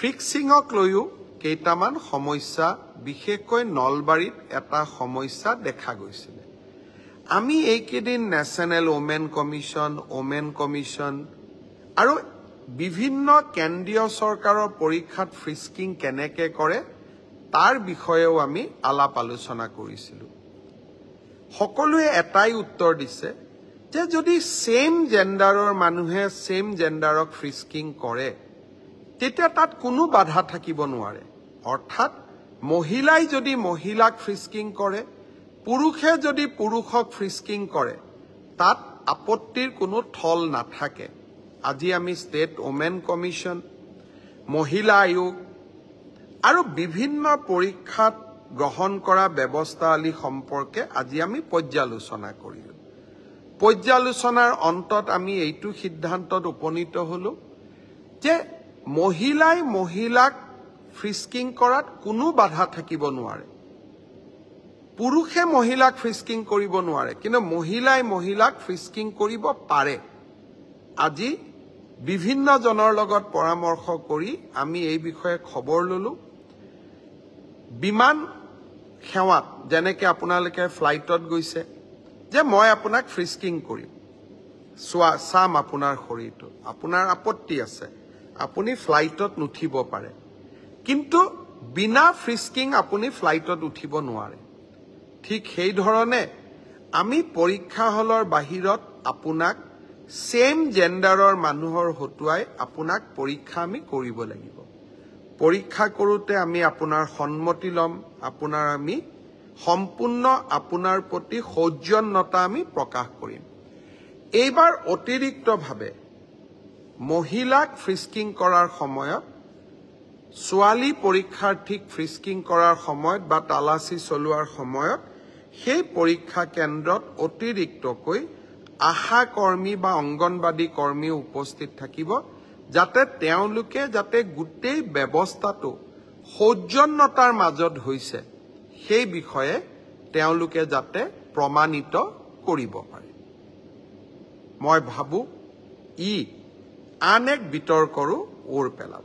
ফিক্সিঙক লৈও কেইটামান সমস্যা বিশেষকৈ নলবাৰীত এটা সমস্যা দেখা গৈছিলে আমি এইকেইদিন national women commission women commission আৰু বিভিন্ন কেন্দ্ৰীয় চৰকাৰৰ পৰীক্ষাত ফিক্সিং কেনেকৈ কৰে তাৰ বিষয়েও আমি আলাপ আলোচনা কৰিছিলোঁ সকলোৱে এটাই উত্তৰ দিছে যে যদি ছেইম জেণ্ডাৰৰ মানুহে ছেইম জেণ্ডাৰক ফিক্সিং কৰে তেতিয়া তাত কোনো বাধা থাকিব নোৱাৰে অৰ্থাৎ মহিলাই যদি মহিলাক ফ্ৰিস্কিং কৰে পুৰুষে যদি পুৰুষক ফ্ৰিস্কিং কৰে তাত আপত্তিৰ কোনো থল নাথাকে আজি আমি ষ্টেট ওমেন কমিশ্যন মহিলা আয়োগ আৰু বিভিন্ন পৰীক্ষাত গ্ৰহণ কৰা ব্যৱস্থা আলি সম্পৰ্কে আজি আমি পৰ্যালোচনা কৰিলোঁ পৰ্যালোচনাৰ অন্তত আমি এইটো সিদ্ধান্তত উপনীত হ'লোঁ যে মহিলাই মহিলাক ফ্ৰিস্কিং কৰাত কোনো বাধা থাকিব নোৱাৰে পুৰুষে মহিলাক ফ্ৰিস্কিং কৰিব নোৱাৰে কিন্তু মহিলাই মহিলাক ফ্ৰিস্কিং কৰিব পাৰে আজি বিভিন্নজনৰ লগত পৰামৰ্শ কৰি আমি এই বিষয়ে খবৰ ললো বিমান সেৱাত যেনেকে আপোনালোকে ফ্লাইটত গৈছে যে মই আপোনাক ফ্ৰিস্কিং কৰিম চোৱা চাম আপোনাৰ শৰীৰটো আপোনাৰ আপত্তি আছে আপুনি ফ্লাইটত নুঠিব পাৰে কিন্তু বিনা ফ্ৰিস্কিং আপুনি ফ্লাইটত উঠিব নোৱাৰে ঠিক সেইধৰণে আমি পৰীক্ষা হলৰ বাহিৰত আপোনাক ছেম জেণ্ডাৰৰ মানুহৰ হতুৱাই আপোনাক পৰীক্ষা আমি কৰিব লাগিব পৰীক্ষা কৰোঁতে আমি আপোনাৰ সন্মতি ল'ম আপোনাৰ আমি সম্পূৰ্ণ আপোনাৰ প্ৰতি সৌজন্যতা আমি প্ৰকাশ কৰিম এইবাৰ অতিৰিক্তভাৱে মহিলাক ফ্ৰিস্কিং কৰাৰ সময়ত ছোৱালী পৰীক্ষাৰ্থীক ফ্ৰিস্কিং কৰাৰ সময়ত বা তালাচী চলোৱাৰ সময়ত সেই পৰীক্ষা কেন্দ্ৰত অতিৰিক্তকৈ আশা কৰ্মী বা অংগনবাদী কৰ্মী উপস্থিত থাকিব যাতে তেওঁলোকে যাতে গোটেই ব্যৱস্থাটো সৌজন্যতাৰ মাজত হৈছে সেই বিষয়ে তেওঁলোকে যাতে প্ৰমাণিত কৰিব পাৰে মই ভাবু ই আন এক বিতৰ্কৰো ওৰ পেলাব